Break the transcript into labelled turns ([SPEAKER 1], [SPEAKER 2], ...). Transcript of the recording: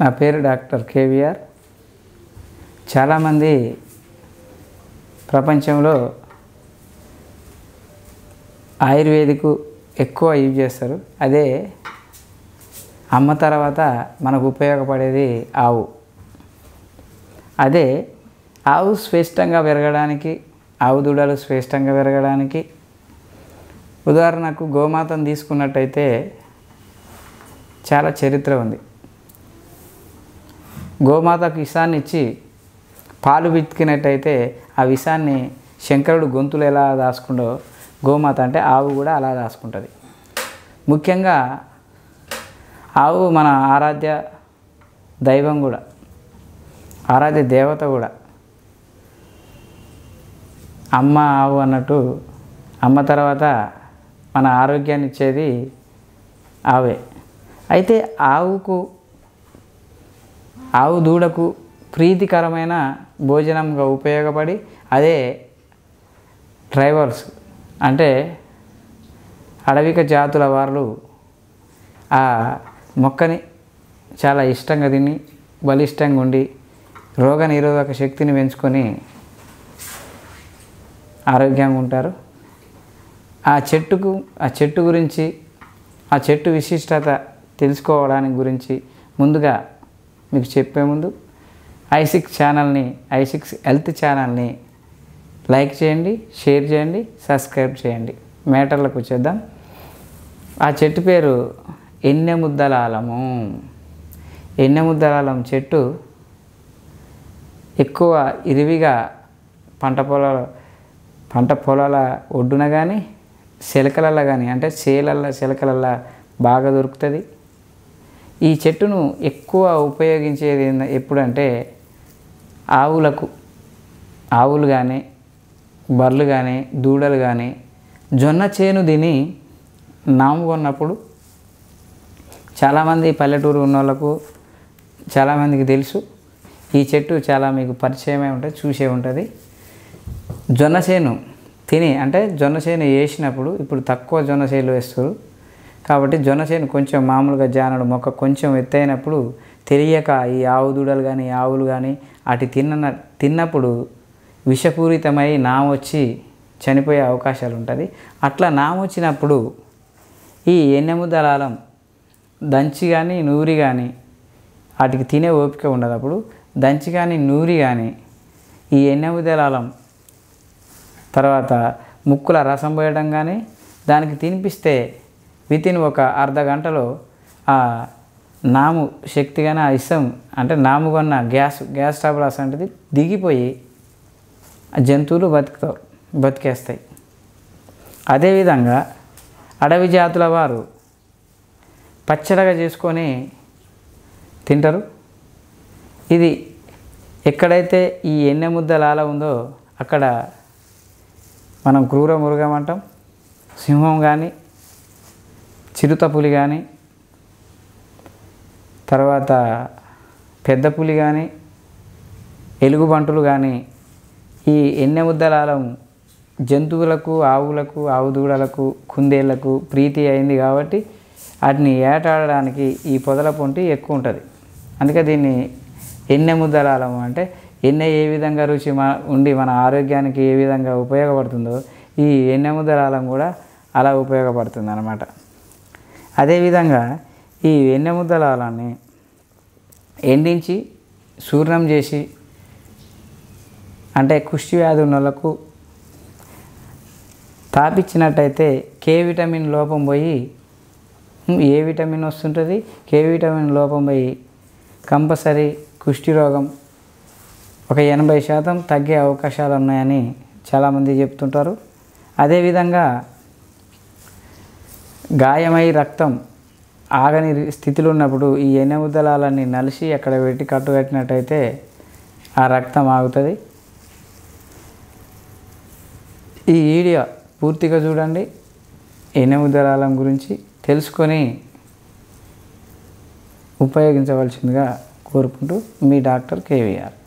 [SPEAKER 1] నా పేరు డాక్టర్ కేవీఆర్ చాలామంది ప్రపంచంలో ఆయుర్వేదికు ఎక్కువ యూజ్ చేస్తారు అదే అమ్మ తర్వాత మనకు ఉపయోగపడేది ఆవు అదే ఆవు శ్రేష్టంగా పెరగడానికి ఆవు దూడలు శ్రేష్టంగా పెరగడానికి ఉదాహరణకు గోమాతను తీసుకున్నట్టయితే చాలా చరిత్ర ఉంది గోమాతకు విషాన్ని ఇచ్చి పాలు పితికినట్టయితే ఆ విషాన్ని శంకరుడు గొంతులు ఎలా దాచుకుండో గోమాత అంటే ఆవు కూడా అలా దాచుకుంటుంది ముఖ్యంగా ఆవు మన ఆరాధ్య దైవం కూడా ఆరాధ్య దేవత కూడా అమ్మ ఆవు అన్నట్టు అమ్మ తర్వాత మన ఆరోగ్యాన్ని ఇచ్చేది ఆవే అయితే ఆవుకు ఆవు దూడకు ప్రీతికరమైన భోజనంగా ఉపయోగపడి అదే డ్రైవర్స్ అంటే అడవిక జాతుల వారు ఆ మొక్కని చాలా ఇష్టంగా తిని బలిష్టంగా ఉండి రోగ నిరోధక శక్తిని పెంచుకొని ఆరోగ్యంగా ఉంటారు ఆ చెట్టుకు ఆ చెట్టు గురించి ఆ చెట్టు విశిష్టత తెలుసుకోవడానికి గురించి ముందుగా మీకు చెప్పే ముందు ఐసిక్స్ ఛానల్ని ఐసిక్స్ హెల్త్ ఛానల్ని లైక్ చేయండి షేర్ చేయండి సబ్స్క్రైబ్ చేయండి మ్యాటర్లకు వచ్చేద్దాం ఆ చెట్టు పేరు ఎన్నె ముద్దలాలము ఎన్నె ముద్దలాలం చెట్టు ఎక్కువ ఇరివిగా పంట పొలాల పంట పొలాల ఒడ్డున కానీ శిలకలలో కానీ అంటే చేలల్లో శిలకలల్లో బాగా దొరుకుతుంది ఈ చెట్టును ఎక్కువ ఉపయోగించేది ఎప్పుడంటే ఆవులకు ఆవులు కానీ బర్రెలు కానీ దూడలు కానీ జొన్న చేను తిని నాముకున్నప్పుడు చాలామంది పల్లెటూరు ఉన్న వాళ్ళకు చాలామందికి తెలుసు ఈ చెట్టు చాలా మీకు పరిచయమే ఉంటుంది చూసే ఉంటుంది జొన్న చేను తిని అంటే జొన్న చేను వేసినప్పుడు ఇప్పుడు తక్కువ జొన్న చేలు వేస్తారు కాబట్టి జొన్నసేను కొంచెం మామూలుగా జానడు మొక్క కొంచెం ఎత్తైనప్పుడు తెలియక ఈ ఆవు దూడలు కానీ ఆవులు కానీ అటు తిన్న తిన్నప్పుడు విషపూరితమై నామొచ్చి చనిపోయే అవకాశాలు ఉంటుంది అట్లా నామొచ్చినప్పుడు ఈ ఎన్నెము దళాలం దంచి కానీ నూరి కానీ వాటికి తినే ఓపిక ఉండదు అప్పుడు దంచి కానీ నూరి కానీ ఈ ఎన్నెము దళాలం తర్వాత ముక్కుల రసం పోయడం కానీ దానికి తినిపిస్తే వితిన్ ఒక అర్ధ గంటలో ఆ నాము శక్తిగానే ఆ ఇష్టం అంటే నాము గ్యాస్ గ్యాస్ టాబ్లాస్ అంటది దిగిపోయి ఆ జంతువులు బతుకుతారు బతికేస్తాయి అదేవిధంగా అడవి జాతుల వారు పచ్చడగా చేసుకొని తింటారు ఇది ఎక్కడైతే ఈ ఎన్నె ముద్దలాల ఉందో అక్కడ మనం క్రూర మురుగమంటాం అంటాం సింహం కానీ చిరుత పులి కానీ తర్వాత పెద్ద పులి కానీ ఎలుగుబంటులు కానీ ఈ ఎన్నె ముద్దలాలం జంతువులకు ఆవులకు ఆవు దూడలకు కుందేళ్లకు ప్రీతి అయింది కాబట్టి వాటిని ఏటాడడానికి ఈ పొదల పొంటి ఎక్కువ ఉంటుంది అందుకే దీన్ని ఎన్నె ముద్దలాలం అంటే ఎన్నె ఏ విధంగా రుచి మా ఉండి మన ఆరోగ్యానికి ఏ విధంగా ఉపయోగపడుతుందో ఈ ఎన్నె ముద్దలాలం కూడా అలా ఉపయోగపడుతుంది అన్నమాట అదేవిధంగా ఈ వెన్నెముద్దలాలని ఎండించి చూర్ణం చేసి అంటే కుష్టి వ్యాధి ఉన్నలకు తాపించినట్టయితే కే విటమిన్ లోపం పోయి ఏ విటమిన్ వస్తుంటుంది కే విటమిన్ లోపం పోయి కంపల్సరీ కుష్టి రోగం ఒక ఎనభై శాతం తగ్గే అవకాశాలు ఉన్నాయని చాలామంది చెప్తుంటారు అదేవిధంగా గాయమై రక్తం ఆగని స్థితిలో ఉన్నప్పుడు ఈ ఎనముదలాలన్నీ నలిసి అక్కడ పెట్టి కట్టుకట్టినట్టయితే ఆ రక్తం ఆగుతుంది ఈ వీడియో పూర్తిగా చూడండి ఎనముదలాలం గురించి తెలుసుకొని ఉపయోగించవలసిందిగా కోరుకుంటూ మీ డాక్టర్ కేవీఆర్